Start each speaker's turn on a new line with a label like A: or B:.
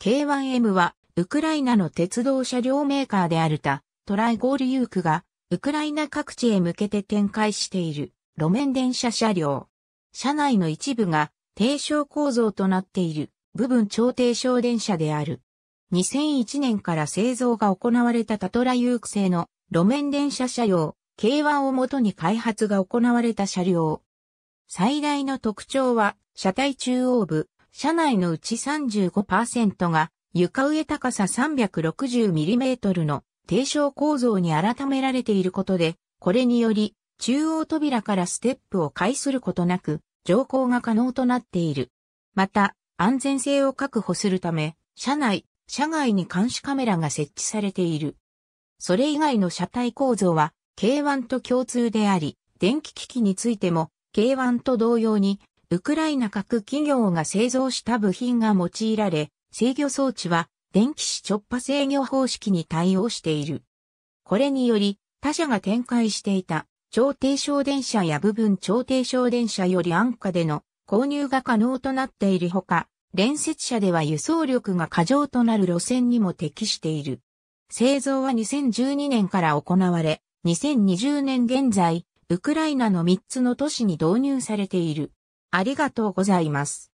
A: K1M は、ウクライナの鉄道車両メーカーであるた、トラ
B: イゴールユークが、ウクライナ各地へ向けて展開している、路面電車車両。車内の一部が、低床構造となっている、部分超低床電車である。2001年から製造が行われたタトラユーク製の路面電車車両 K1 をもとに開発が行われた車両。最大の特徴は車体中央部、車内のうち35%が床上高さ 360mm の低床構造に改められていることで、これにより中央扉からステップを介することなく乗降が可能となっている。また、安全性を確保するため、車内、車外に監視カメラが設置されている。それ以外の車体構造は K1 と共通であり、電気機器についても K1 と同様にウクライナ各企業が製造した部品が用いられ、制御装置は電気子直波制御方式に対応している。これにより、他社が展開していた超低省電車や部分超低省電車より安価での購入が可能となっているほか、連接車では輸送力が過剰となる路線にも適している。製造は2012年から行われ、2020年現在、ウクライナの3つの都市に導入
A: されている。ありがとうございます。